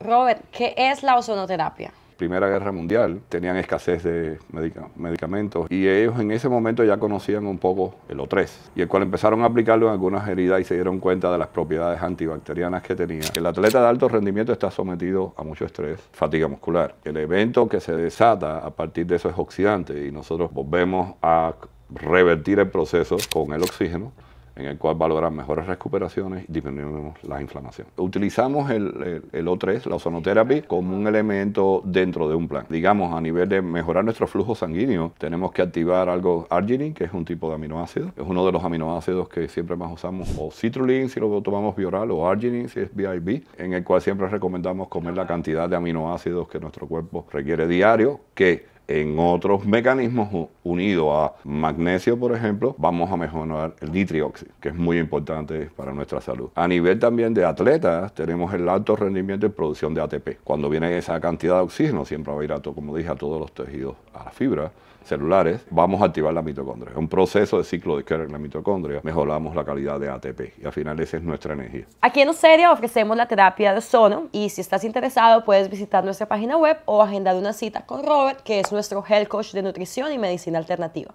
Robert, ¿qué es la ozonoterapia? Primera Guerra Mundial tenían escasez de medicamentos y ellos en ese momento ya conocían un poco el O3 y el cual empezaron a aplicarlo en algunas heridas y se dieron cuenta de las propiedades antibacterianas que tenía. El atleta de alto rendimiento está sometido a mucho estrés, fatiga muscular. El evento que se desata a partir de eso es oxidante y nosotros volvemos a revertir el proceso con el oxígeno en el cual valoran mejores recuperaciones y disminuimos la inflamación. Utilizamos el, O3, la ozonoterapia, como un elemento dentro de un plan. Digamos, a nivel de mejorar nuestro flujo sanguíneo, tenemos que activar algo arginine, que es un tipo de aminoácido. Es uno de los aminoácidos que siempre más usamos, o citrulin, si lo tomamos bioral, o arginine si es BIB, en el cual siempre recomendamos comer la cantidad de aminoácidos que nuestro cuerpo requiere diario, que en otros mecanismos unidos a magnesio, por ejemplo, vamos a mejorar el nitrióxido, que es muy importante para nuestra salud. A nivel también de atletas, tenemos el alto rendimiento en producción de ATP. Cuando viene esa cantidad de oxígeno, siempre va a ir, a, como dije, a todos los tejidos, a las fibras celulares, vamos a activar la mitocondria. Es un proceso de ciclo de que en la mitocondria. Mejoramos la calidad de ATP y al final esa es nuestra energía. Aquí en Oseria ofrecemos la terapia de ozono y si estás interesado puedes visitar nuestra página web o agendar una cita con Robert, que es nuestro health coach de nutrición y medicina alternativa.